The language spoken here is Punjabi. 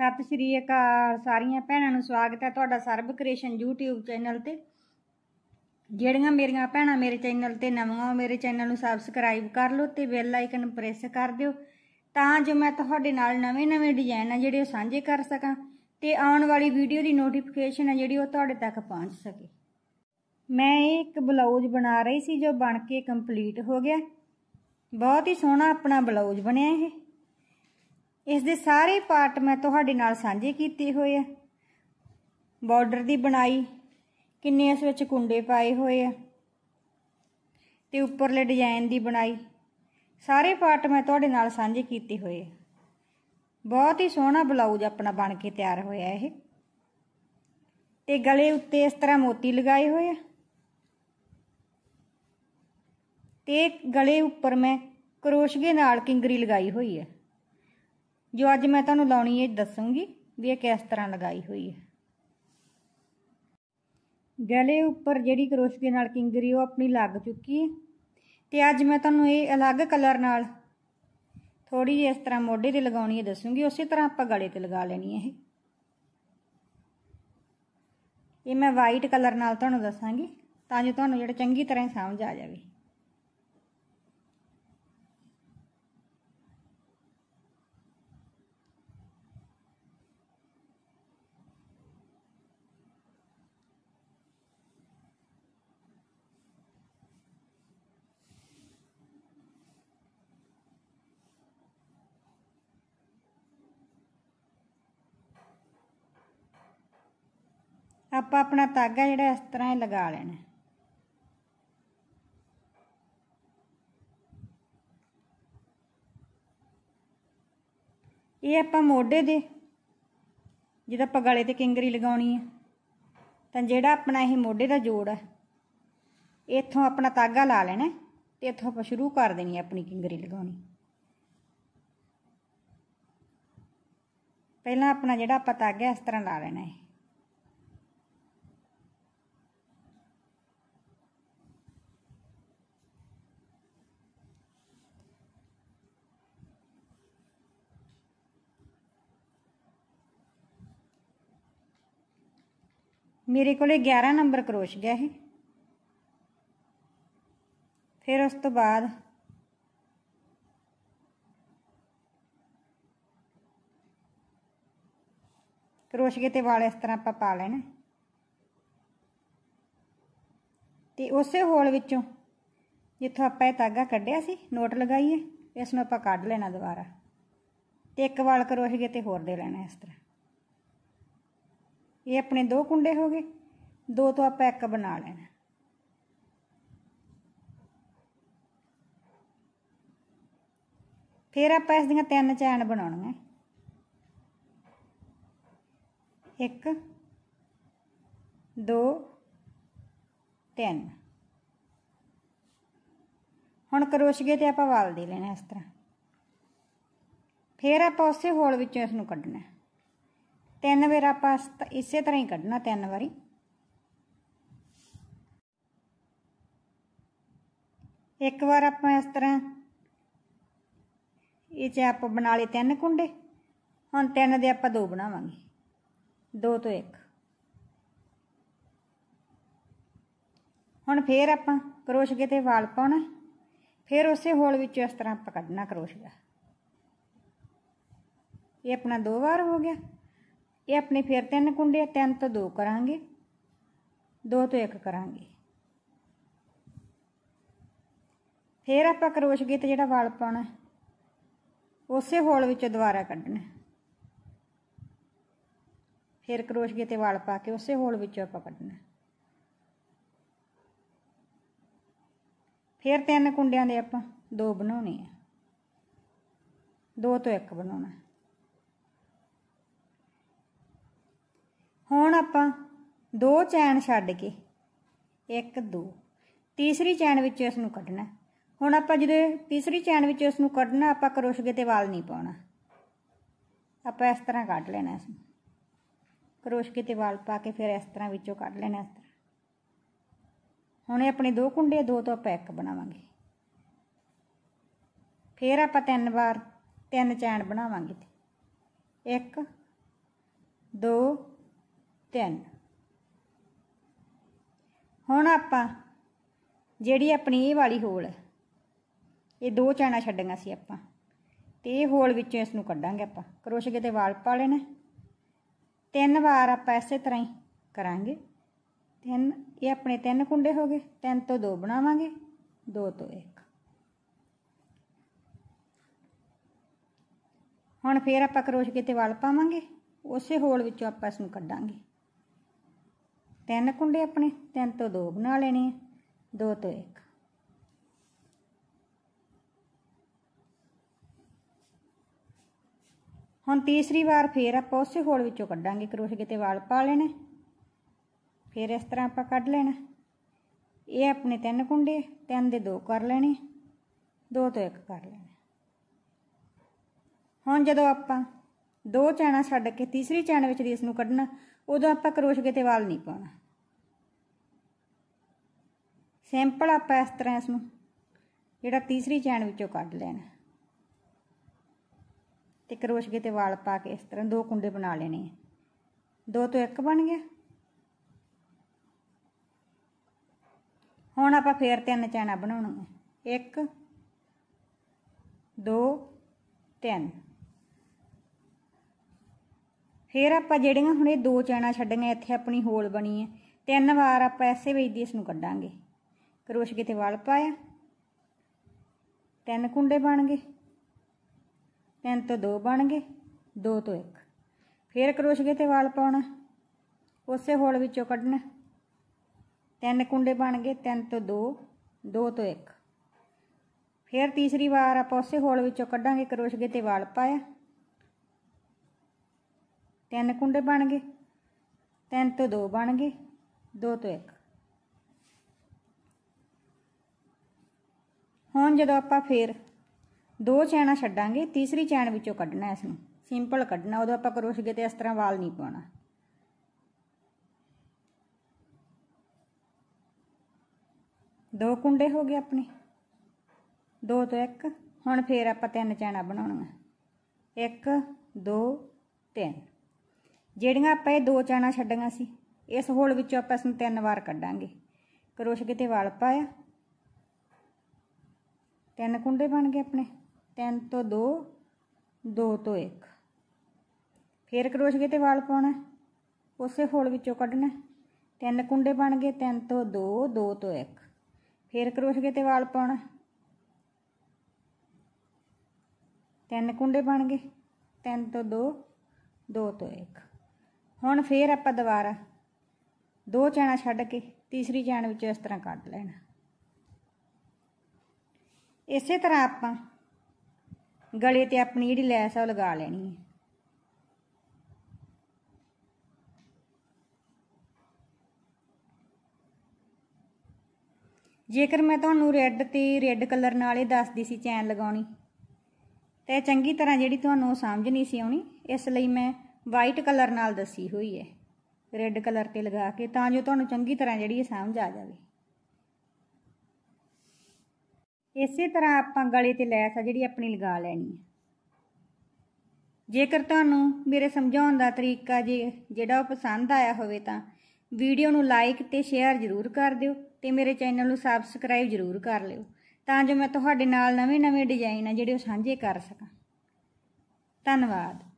ਸਤਿ ਸ਼੍ਰੀ ਅਕਾਲ ਸਾਰੀਆਂ ਭੈਣਾਂ ਨੂੰ ਸਵਾਗਤ ਹੈ ਤੁਹਾਡਾ ਸਰਬ ਕ੍ਰੀਏਸ਼ਨ YouTube ਚੈਨਲ ਤੇ ਜਿਹੜੀਆਂ ਮੇਰੀਆਂ ਭੈਣਾਂ ਮੇਰੇ ਚੈਨਲ ਤੇ ਨਵੀਆਂ ਹੋ ਮੇਰੇ ਚੈਨਲ ਨੂੰ ਸਬਸਕ੍ਰਾਈਬ ਕਰ ਲਓ ਤੇ ਬੈਲ ਆਈਕਨ ਪ੍ਰੈਸ ਕਰ ਦਿਓ ਤਾਂ ਜੋ ਮੈਂ ਤੁਹਾਡੇ ਨਾਲ ਨਵੇਂ-ਨਵੇਂ ਡਿਜ਼ਾਈਨ ਆ ਜਿਹੜੇ ਉਹ ਸਾਂਝੇ ਕਰ ਸਕਾਂ ਤੇ ਆਉਣ ਵਾਲੀ ਵੀਡੀਓ ਦੀ ਨੋਟੀਫਿਕੇਸ਼ਨ ਆ ਜਿਹੜੀ ਉਹ ਤੁਹਾਡੇ ਤੱਕ ਪਹੁੰਚ ਸਕੇ ਮੈਂ ਇਹ ਇੱਕ ਬਲਾਊਜ਼ ਬਣਾ ਰਹੀ ਸੀ ਜੋ ਬਣ ਕੇ ਕੰਪਲੀਟ ਹੋ ਗਿਆ ਬਹੁਤ ਹੀ ਸੋਹਣਾ ਆਪਣਾ ਬਲਾਊਜ਼ ਬਣਿਆ ਇਹ ਇਸ ਦੇ ਸਾਰੇ ਪਾਰਟ ਮੈਂ ਤੁਹਾਡੇ ਨਾਲ ਸਾਂਝੇ ਕੀਤੇ ਹੋਏ ਆ ਬਾਰਡਰ ਦੀ ਬਣਾਈ ਕਿੰਨੇ ਇਸ ਵਿੱਚ ਕੁੰਡੇ ਪਾਏ ਹੋਏ ਆ ਤੇ ਉੱਪਰਲੇ ਡਿਜ਼ਾਈਨ ਦੀ ਬਣਾਈ ਸਾਰੇ ਪਾਰਟ ਮੈਂ ਤੁਹਾਡੇ ਨਾਲ ਸਾਂਝੇ ਕੀਤੇ ਹੋਏ ਆ ਬਹੁਤ ਹੀ ਸੋਹਣਾ ਬਲਾਊਜ਼ ਆਪਣਾ ਬਣ ਕੇ ਤਿਆਰ ਹੋਇਆ ਇਹ ਤੇ ਗਲੇ ਉੱਤੇ ਇਸ ਤਰ੍ਹਾਂ ਮੋਤੀ ਲਗਾਏ ਹੋਏ ਆ ਤੇ ਗਲੇ ਉੱਪਰ ਮੈਂ ਕਰੋਸ਼ਗੇ ਨਾਲ ਕਿੰਗਰੀ ਲਗਾਈ ਹੋਈ ਹੈ ਜੋ ਅੱਜ ਮੈਂ ਤੁਹਾਨੂੰ ਲਾਉਣੀ ਹੈ ਦੱਸੂੰਗੀ ਵੀ ਇਹ ਕਿਸ ਤਰ੍ਹਾਂ ਲਗਾਈ ਹੋਈ ਹੈ ਗਲੇ ਉੱਪਰ ਜਿਹੜੀ ਕਰੋਸ਼ੀਏ ਨਾਲ ਕਿੰਗਰੀ ਉਹ ਆਪਣੀ ਲੱਗ ਚੁੱਕੀ ਹੈ ਤੇ ਅੱਜ ਮੈਂ ਤੁਹਾਨੂੰ ਇਹ ਅਲੱਗ ਕਲਰ ਨਾਲ ਥੋੜੀ ਜਿਹੀ ਇਸ ਤਰ੍ਹਾਂ ਮੋਢੇ ਤੇ ਲਗਾਉਣੀ ਹੈ ਦੱਸੂੰਗੀ ਉਸੇ ਤਰ੍ਹਾਂ ਆਪਾਂ ਗਲੇ ਤੇ ਲਗਾ ਲੈਣੀ ਹੈ ਇਹ ਇਹ ਮੈਂ ਵਾਈਟ ਕਲਰ ਨਾਲ ਤੁਹਾਨੂੰ ਦੱਸਾਂਗੀ ਤਾਂ ਜੋ ਤੁਹਾਨੂੰ ਜਿਹੜਾ ਚੰਗੀ ਤਰ੍ਹਾਂ ਸਮਝ ਆ ਜਾਵੇ ਆਪਾਂ ਆਪਣਾ ਤਾਗਾ ਜਿਹੜਾ ਇਸ ਤਰ੍ਹਾਂ ਹੀ ਲਗਾ ਲੈਣਾ ਇਹ ਆਪਾਂ ਮੋਢੇ ਦੇ ਜਿਹਦਾ ਆਪਾਂ ਗਲੇ ਤੇ ਕਿੰਗਰੀ ਲਗਾਉਣੀ ਹੈ ਤਾਂ ਜਿਹੜਾ ਆਪਣਾ ਇਹ ਮੋਢੇ ਦਾ ਜੋੜ ਹੈ ਇੱਥੋਂ ਆਪਣਾ ਤਾਗਾ ਲਾ ਲੈਣਾ ਤੇ ਇੱਥੋਂ ਆਪਾਂ ਸ਼ੁਰੂ ਕਰ ਦੇਣੀ ਆਪਣੀ ਕਿੰਗਰੀ ਲਗਾਉਣੀ ਪਹਿਲਾਂ ਆਪਣਾ ਜਿਹੜਾ ਆਪਾਂ ਤਾਗਾ ਇਸ ਤਰ੍ਹਾਂ ਲਾ ਲੈਣਾ ਹੈ ਮੇਰੇ ਕੋਲੇ 11 ਨੰਬਰ ਕਰੋਸ਼ ਗਿਆ ਹੈ ਫਿਰ ਉਸ ਤੋਂ ਬਾਅਦ ਕਰੋਸ਼ੀਏ ਤੇ ਵਾਲ ਇਸ ਤਰ੍ਹਾਂ ਆਪਾਂ ਪਾ ਲੈਣਾ ਤੇ ਉਸੇ ਹੋਲ ਵਿੱਚੋਂ ਜਿੱਥੋਂ ਆਪਾਂ ਇਹ ਤਾਗਾ ਕੱਢਿਆ ਸੀ ਨੋਟ ਲਗਾਈਏ ਇਸ ਨੂੰ ਆਪਾਂ ਕੱਢ ਲੈਣਾ ਦੁਬਾਰਾ ਤੇ ਇੱਕ ਵਾਲ ਕਰੋਸ਼ੀਏ ਤੇ ਹੋਰ ਦੇ ਲੈਣਾ ਇਸ ਤਰ੍ਹਾਂ ਇਹ ਆਪਣੇ ਦੋ ਕੁੰਡੇ ਹੋ ਗਏ ਦੋ ਤੋਂ ਆਪਾਂ ਇੱਕ ਬਣਾ ਲੈਣਾ ਫਿਰ ਆਪਾਂ ਇਸ ਦੀਆਂ ਤਿੰਨ ਚੈਨ ਬਣਾਉਣੀਆਂ ਇੱਕ ਦੋ ਤਿੰਨ ਹੁਣ ਕਰੋਸ਼ੀਏ ਤੇ ਆਪਾਂ ਵਾਲ ਦੇ ਲੈਣਾ ਇਸ ਤਰ੍ਹਾਂ ਫਿਰ ਆਪਾਂ ਉਸੇ ਹੋਲ ਵਿੱਚੋਂ ਇਸ ਨੂੰ ਕੱਢਣਾ ਤਿੰਨ ਵਾਰ ਆਪਾਂ ਇਸੇ ਤਰ੍ਹਾਂ ਹੀ ਕੱਢਣਾ ਤਿੰਨ ਵਾਰੀ ਇੱਕ ਵਾਰ ਆਪਾਂ ਇਸ ਤਰ੍ਹਾਂ ਇਹ ਚ ਆਪਾਂ ਬਣਾ ਲਏ ਤਿੰਨ ਕੁੰਡੇ ਹੁਣ ਤਿੰਨ ਦੇ ਆਪਾਂ ਦੋ ਬਣਾਵਾਂਗੇ ਦੋ ਤੋਂ ਇੱਕ ਹੁਣ ਫੇਰ ਆਪਾਂ ਕਰੋਸ਼ੀਏ ਤੇ ਵਾਲ ਪਾਉਣਾ ਫੇਰ ਉਸੇ ਹੋਲ ਵਿੱਚ ਇਸ ਤਰ੍ਹਾਂ ਆਪਾਂ ਕੱਢਣਾ ਕਰੋਸ਼ੀਆ ਇਹ ਆਪਣਾ ਦੋ ਵਾਰ ਹੋ ਗਿਆ ਇਹ ਆਪਣੇ ਫਿਰ ਤਿੰਨ ਕੁੰਡੇ ਤਿੰਨ ਤੋਂ ਦੋ ਕਰਾਂਗੇ ਦੋ ਤੋਂ ਇੱਕ ਕਰਾਂਗੇ ਫਿਰ ਆਪਾਂ ਕਰੋਸ਼ ਤੇ ਜਿਹੜਾ ਵਾਲ ਪਾਉਣਾ ਉਸੇ ਹੋਲ ਵਿੱਚੋਂ ਦੁਬਾਰਾ ਕੱਢਣਾ ਫਿਰ ਕਰੋਸ਼ਗੇ ਤੇ ਵਾਲ ਪਾ ਕੇ ਉਸੇ ਹੋਲ ਵਿੱਚੋਂ ਆਪਾਂ ਕੱਢਣਾ ਫਿਰ ਤਿੰਨ ਕੁੰਡਿਆਂ ਦੇ ਆਪਾਂ ਦੋ ਬਣਾਉਣੇ ਆ ਦੋ ਤੋਂ ਇੱਕ ਬਣਾਉਣਾ ਹੁਣ ਆਪਾਂ ਦੋ ਚੈਨ ਛੱਡ ਕੇ ਇੱਕ ਦੋ ਤੀਸਰੀ ਚੈਨ ਵਿੱਚ ਇਸ ਨੂੰ ਕੱਢਣਾ ਹੁਣ ਆਪਾਂ ਜਿਹੜੇ ਤੀਸਰੀ ਚੈਨ ਵਿੱਚ ਇਸ ਨੂੰ ਕੱਢਣਾ ਆਪਾਂ ਕਰੋਸ਼ੀਏ ਤੇ ਵਾਲ ਨਹੀਂ ਪਾਉਣਾ ਆਪਾਂ ਇਸ ਤਰ੍ਹਾਂ ਕੱਢ ਲੈਣਾ ਇਸ ਨੂੰ ਕਰੋਸ਼ੀਏ ਤੇ ਵਾਲ ਪਾ ਕੇ ਫਿਰ ਇਸ ਤਰ੍ਹਾਂ ਵਿੱਚੋਂ ਕੱਢ ਲੈਣਾ ਇਸ ਤਰ੍ਹਾਂ ਹੁਣ ਇਹ ਆਪਣੇ ਦੋ ਕੁੰਡੇ ਦੋ ਤੋਂ ਆਪਾਂ ਇੱਕ ਬਣਾਵਾਂਗੇ ਫਿਰ ਆਪਾਂ ਤਿੰਨ ਵਾਰ ਤਿੰਨ ਚੈਨ ਬਣਾਵਾਂਗੇ ਇੱਕ ਦੋ ਤਿੰਨ ਹੁਣ ਆਪਾਂ ਜਿਹੜੀ ਆਪਣੀ ਇਹ ਵਾਲੀ ਹੋਲ ਇਹ ਦੋ ਚੈਨਾ ਛੱਡੀਆਂ ਸੀ ਆਪਾਂ ਤੇ ਇਹ ਹੋਲ ਵਿੱਚੋਂ ਇਸ ਨੂੰ ਕੱਢਾਂਗੇ ਆਪਾਂ ਕਰੋਸ਼ੀਏ ਦੇ ਵਾਲ ਪਾ ਲੈਣੇ ਤਿੰਨ ਵਾਰ ਆਪਾਂ ਇਸੇ ਤਰ੍ਹਾਂ ਹੀ ਕਰਾਂਗੇ ਤਿੰਨ ਇਹ ਆਪਣੇ ਤਿੰਨ ਕੁੰਡੇ ਹੋ ਗਏ ਤਿੰਨ ਤੋਂ ਦੋ ਬਣਾਵਾਂਗੇ ਦੋ ਤੋਂ ਇੱਕ ਹੁਣ ਫੇਰ ਆਪਾਂ ਕਰੋਸ਼ੀਏ ਤੇ ਵਾਲ ਪਾਵਾਂਗੇ ਉਸੇ ਹੋਲ ਵਿੱਚੋਂ ਆਪਾਂ ਇਸ ਨੂੰ ਕੱਢਾਂਗੇ ਤਿੰਨ ਕੁੰਡੇ ਆਪਣੇ ਤਿੰਨ ਤੋਂ ਦੋ ਬਣਾ ਲੈਣੇ ਆ ਦੋ ਤੋਂ ਇੱਕ ਹੁਣ ਤੀਸਰੀ ਵਾਰ ਫੇਰ ਆਪਾਂ ਉਸੇ ਹੋਲ ਵਿੱਚੋਂ ਕੱਢਾਂਗੇ ਕਰੋਸ਼ੀਏ ਤੇ ਵਾਲ ਪਾ ਲੈਣੇ ਫੇਰ ਇਸ ਤਰ੍ਹਾਂ ਆਪਾਂ ਕੱਢ ਲੈਣਾ ਇਹ ਆਪਣੇ ਤਿੰਨ ਕੁੰਡੇ ਤਿੰਨ ਦੇ ਦੋ ਕਰ ਲੈਣੇ ਦੋ ਤੋਂ ਇੱਕ ਕਰ ਲੈਣਾ ਹੁਣ ਜਦੋਂ ਆਪਾਂ ਦੋ ਚੈਣਾ ਛੱਡ ਕੇ ਤੀਸਰੀ ਚੈਣ ਵਿੱਚ ਦੀ ਇਸ ਨੂੰ ਕੱਢਣਾ ਉਦੋਂ ਆਪਾਂ ਕਰੋਸ਼ੀਏ ਤੇ ਵਾਲ ਨਹੀਂ ਪਾਉਣਾ ਸਿੰਪਲ ਆਪਾਂ ਇਸ ਤਰ੍ਹਾਂ ਇਸ ਨੂੰ ਜਿਹੜਾ ਤੀਸਰੀ ਚੈਨ ਵਿੱਚੋਂ ਕੱਢ ਲੈਣਾ ਤੇ ਕਰੋਸ਼ੀਏ ਤੇ ਵਾਲ ਪਾ ਕੇ ਇਸ ਤਰ੍ਹਾਂ ਦੋ ਕੁੰਡੇ ਬਣਾ ਲੈਣੇ ਦੋ ਤੋਂ ਇੱਕ ਬਣ ਗਿਆ ਹੁਣ ਆਪਾਂ ਫੇਰ ਤਿੰਨ ਚੈਨਾ ਬਣਾਉਣੀਆਂ ਇੱਕ ਦੋ ਤਿੰਨ ਫਿਰ ਆਪਾਂ ਜਿਹੜੀਆਂ ਹੁਣ ਇਹ ਦੋ ਚੈਣਾ ਛੱਡੀਆਂ ਇੱਥੇ ਆਪਣੀ ਹੋਲ ਬਣੀ ਹੈ ਤਿੰਨ ਵਾਰ ਆਪਾਂ ਐਸੇ ਵੇਚ ਦੀ ਇਸ ਨੂੰ ਕੱਢਾਂਗੇ ਕਰੋਸ਼ੀਏ ਤੇ ਵਲ ਪਾਇਆ ਤਿੰਨ ਕੁੰਡੇ ਬਣ ਗਏ ਤਿੰਨ ਤੋਂ ਦੋ ਬਣ ਗਏ ਦੋ ਤੋਂ ਇੱਕ ਫਿਰ ਕਰੋਸ਼ੀਏ ਤੇ ਵਲ ਪਾਉਣਾ ਉਸੇ ਹੋਲ ਵਿੱਚੋਂ ਕੱਢਣਾ ਤਿੰਨ ਕੁੰਡੇ ਬਣ ਗਏ ਤਿੰਨ ਤੋਂ ਦੋ ਦੋ ਤੋਂ ਇੱਕ ਫਿਰ ਤੀਸਰੀ ਵਾਰ ਆਪਾਂ ਉਸੇ ਹੋਲ ਵਿੱਚੋਂ ਕੱਢਾਂਗੇ ਕਰੋਸ਼ੀਏ ਤੇ ਵਲ ਪਾਇਆ ਤਿੰਨ ਕੁੰਡੇ ਬਣ ਗਏ ਤਿੰਨ ਤੋਂ ਦੋ ਬਣ ਗਏ ਦੋ ਤੋਂ ਇੱਕ ਹੁਣ ਜਦੋਂ ਆਪਾਂ ਫੇਰ ਦੋ ਚੈਣਾ ਛੱਡਾਂਗੇ ਤੀਸਰੀ ਚੈਨ ਵਿੱਚੋਂ ਕੱਢਣਾ ਇਸ ਨੂੰ ਸਿੰਪਲ ਕੱਢਣਾ ਉਦੋਂ ਆਪਾਂ ਕਰੋਸ਼ੀਏ ਤੇ ਇਸ ਤਰ੍ਹਾਂ ਵਾਲ ਨਹੀਂ ਪਾਉਣਾ ਦੋ ਕੁੰਡੇ ਹੋ ਗਏ ਆਪਣੇ ਦੋ ਤੋਂ ਇੱਕ ਹੁਣ ਫੇਰ ਆਪਾਂ ਤਿੰਨ ਚੈਣਾ ਬਣਾਉਣੀਆਂ ਇੱਕ ਦੋ ਤਿੰਨ ਜਿਹੜੀਆਂ ਆਪਾਂ ਇਹ ਦੋ ਚਾਣਾ ਛੱਡੀਆਂ ਸੀ ਇਸ ਹੋਲ ਵਿੱਚੋਂ ਆਪਾਂ ਇਸ ਨੂੰ ਤਿੰਨ ਵਾਰ ਕੱਢਾਂਗੇ ਕਰੋਸ਼ਗੇ ਤੇ ਵਾਲ ਪਾਇਆ ਤਿੰਨ ਕੁੰਡੇ ਬਣ ਗਏ ਆਪਣੇ ਤਿੰਨ ਤੋਂ ਦੋ ਦੋ ਤੋਂ ਇੱਕ ਫੇਰ ਕਰੋਸ਼ਗੇ ਤੇ ਵਾਲ ਪਾਉਣਾ ਉਸੇ ਹੋਲ ਵਿੱਚੋਂ ਕੱਢਣਾ ਤਿੰਨ ਕੁੰਡੇ ਬਣ ਗਏ ਤਿੰਨ ਤੋਂ ਦੋ ਦੋ ਤੋਂ ਇੱਕ ਫੇਰ ਕਰੋਸ਼ਗੇ ਤੇ ਵਾਲ ਪਾਉਣਾ ਤਿੰਨ ਕੁੰਡੇ ਬਣ ਗਏ ਤਿੰਨ ਤੋਂ ਦੋ ਦੋ ਤੋਂ ਇੱਕ ਹੁਣ ਫੇਰ ਆਪਾਂ ਦੁਬਾਰਾ ਦੋ ਚੈਣਾ ਛੱਡ ਕੇ ਤੀਸਰੀ ਚੈਣ ਵਿੱਚ ਇਸ ਤਰ੍ਹਾਂ ਕੱਢ ਲੈਣਾ ਇਸੇ ਤਰ੍ਹਾਂ ਆਪਾਂ ਗਲੇ ਤੇ ਆਪਣੀ ਜਿਹੜੀ ਲੈਸ ਆ ਉਹ ਲਗਾ ਲੈਣੀ ਹੈ ਜੇਕਰ ਮੈਂ ਤੁਹਾਨੂੰ ਰੈੱਡ ਤੇ ਰੈੱਡ ਕਲਰ ਨਾਲ ਇਹ ਦੱਸਦੀ ਸੀ ਚੈਨ ਲਗਾਉਣੀ ਤੇ ਚੰਗੀ ਤਰ੍ਹਾਂ ਜਿਹੜੀ ਤੁਹਾਨੂੰ ਸਮਝ ਨਹੀਂ ਸੀ ਆਉਣੀ ਇਸ ਲਈ ਮੈਂ ਵਾਈਟ ਕਲਰ ਨਾਲ ਦੱਸੀ ਹੋਈ ਹੈ ਰੈੱਡ ਕਲਰ ਤੇ ਲਗਾ ਕੇ ਤਾਂ ਜੋ ਤੁਹਾਨੂੰ ਚੰਗੀ ਤਰ੍ਹਾਂ ਜਿਹੜੀ ਇਹ ਸਮਝ ਆ ਜਾਵੇ ਇਸੇ ਤਰ੍ਹਾਂ ਆਪਾਂ ਗਲੇ ਤੇ ਲੈਸ ਆ ਜਿਹੜੀ ਆਪਣੀ ਲਗਾ ਲੈਣੀ ਹੈ ਜੇਕਰ ਤੁਹਾਨੂੰ ਮੇਰੇ ਸਮਝਾਉਣ ਦਾ ਤਰੀਕਾ ਜੇ ਜਿਹੜਾ ਉਹ ਪਸੰਦ ਆਇਆ ਹੋਵੇ ਤਾਂ ਵੀਡੀਓ ਨੂੰ ਲਾਈਕ ਤੇ ਸ਼ੇਅਰ ਜ਼ਰੂਰ ਕਰ ਦਿਓ ਤੇ ਮੇਰੇ ਚੈਨਲ ਨੂੰ ਸਬਸਕ੍ਰਾਈਬ ਜ਼ਰੂਰ ਕਰ ਲਿਓ ਤਾਂ ਜੋ ਮੈਂ ਤੁਹਾਡੇ ਨਾਲ ਨਵੇਂ-ਨਵੇਂ ਡਿਜ਼ਾਈਨ ਆ ਜਿਹੜੇ ਉਹ ਸਾਂਝੇ ਕਰ ਸਕਾਂ ਧੰਨਵਾਦ